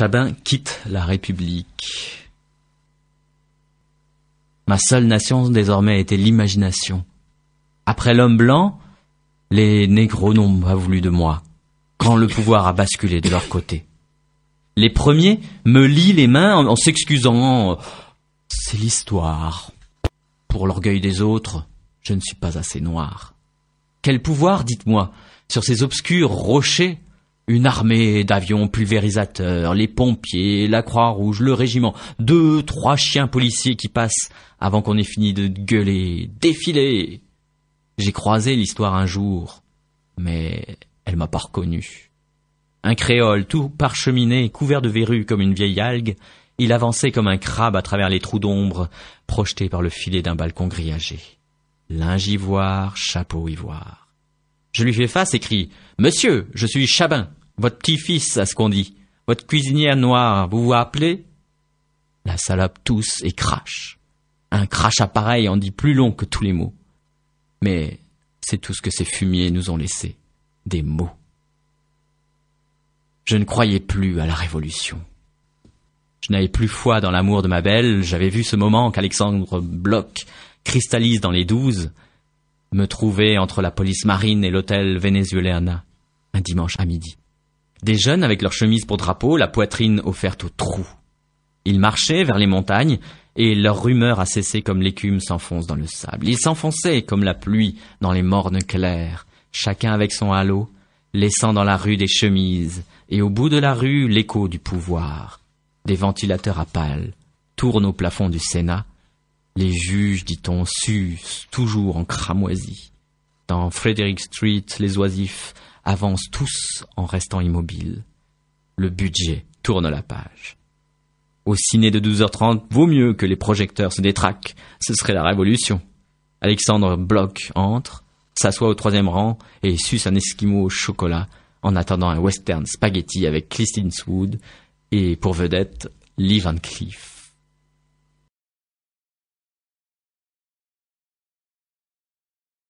Chabin quitte la République. Ma seule nation désormais était l'imagination. Après l'homme blanc, les négros n'ont pas voulu de moi, quand le pouvoir a basculé de leur côté. Les premiers me lient les mains en s'excusant. C'est l'histoire. Pour l'orgueil des autres, je ne suis pas assez noir. Quel pouvoir, dites-moi, sur ces obscurs rochers une armée d'avions pulvérisateurs, les pompiers, la Croix-Rouge, le régiment, deux, trois chiens policiers qui passent avant qu'on ait fini de gueuler, défiler. J'ai croisé l'histoire un jour, mais elle m'a pas reconnu. Un créole, tout parcheminé, couvert de verrues comme une vieille algue, il avançait comme un crabe à travers les trous d'ombre projetés par le filet d'un balcon grillagé. Linge ivoire, chapeau ivoire. Je lui fais face et crie Monsieur, je suis Chabin votre petit-fils, à ce qu'on dit, votre cuisinière noire, vous vous appelez La salope tousse et crache. Un crache-appareil en dit plus long que tous les mots. Mais c'est tout ce que ces fumiers nous ont laissé, des mots. Je ne croyais plus à la Révolution. Je n'avais plus foi dans l'amour de ma belle, j'avais vu ce moment qu'Alexandre Bloch cristallise dans les douze, me trouver entre la police marine et l'hôtel Venezuelana, un dimanche à midi. Des jeunes avec leurs chemises pour drapeau, la poitrine offerte au trou. Ils marchaient vers les montagnes, et leur rumeur a cessé comme l'écume s'enfonce dans le sable. Ils s'enfonçaient comme la pluie dans les mornes claires, chacun avec son halo, laissant dans la rue des chemises, et au bout de la rue l'écho du pouvoir. Des ventilateurs à pales tournent au plafond du Sénat. Les juges, dit-on, sucent toujours en cramoisie. Dans Frederick Street, les oisifs avancent tous en restant immobiles. Le budget tourne la page. Au ciné de 12h30, vaut mieux que les projecteurs se détraquent, ce serait la révolution. Alexandre Bloch entre, s'assoit au troisième rang et suce un esquimau au chocolat en attendant un western spaghetti avec Christine Swood et, pour vedette, Lee Van Cleef.